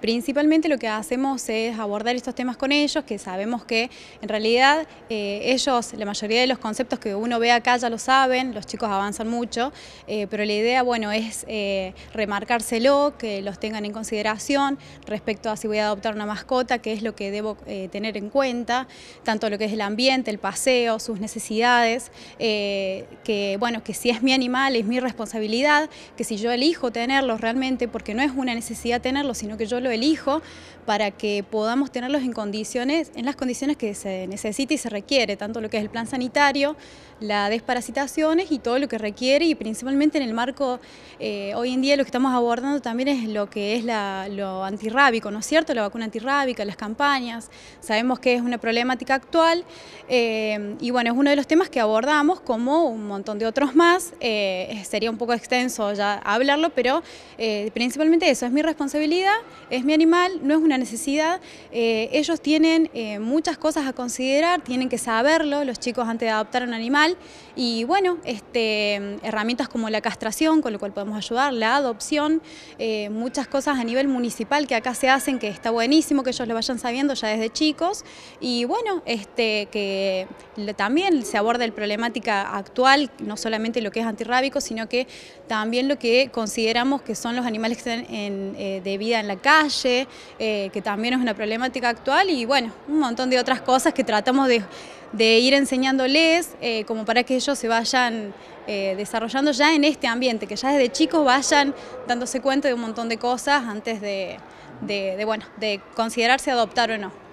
Principalmente lo que hacemos es abordar estos temas con ellos, que sabemos que en realidad eh, ellos, la mayoría de los conceptos que uno ve acá ya lo saben, los chicos avanzan mucho, eh, pero la idea bueno, es eh, remarcárselo, que los tengan en consideración respecto a si voy a adoptar una mascota, qué es lo que debo tener en cuenta, tanto lo que es el ambiente, el paseo, sus necesidades, que bueno, que si es mi animal es mi responsabilidad, que si yo elijo tenerlo realmente, porque no es una necesidad tenerlo sino que yo lo el elijo para que podamos tenerlos en condiciones, en las condiciones que se necesita y se requiere, tanto lo que es el plan sanitario, la desparasitaciones y todo lo que requiere y principalmente en el marco, eh, hoy en día lo que estamos abordando también es lo que es lo antirrábico, ¿no es cierto? La vacuna antirrábica, las campañas, sabemos que es una problemática actual eh, y bueno, es uno de los temas que abordamos como un montón de otros más, eh, sería un poco extenso ya hablarlo, pero principalmente eso, es mi responsabilidad, es es mi animal, no es una necesidad. Eh, ellos tienen eh, muchas cosas a considerar, tienen que saberlo, los chicos antes de adoptar un animal. Y bueno, este, herramientas como la castración, con lo cual podemos ayudar, la adopción, eh, muchas cosas a nivel municipal que acá se hacen, que está buenísimo que ellos lo vayan sabiendo ya desde chicos. Y bueno, este, que también se aborda la problemática actual, no solamente lo que es antirrábico, sino que también lo que consideramos que son los animales que están de vida en la calle, eh, que también es una problemática actual y bueno, un montón de otras cosas que tratamos de, ir enseñándoles eh, como para que ellos se vayan eh, desarrollando ya en este ambiente, que ya desde chicos vayan dándose cuenta de un montón de cosas antes de bueno, de considerarse adoptar o no.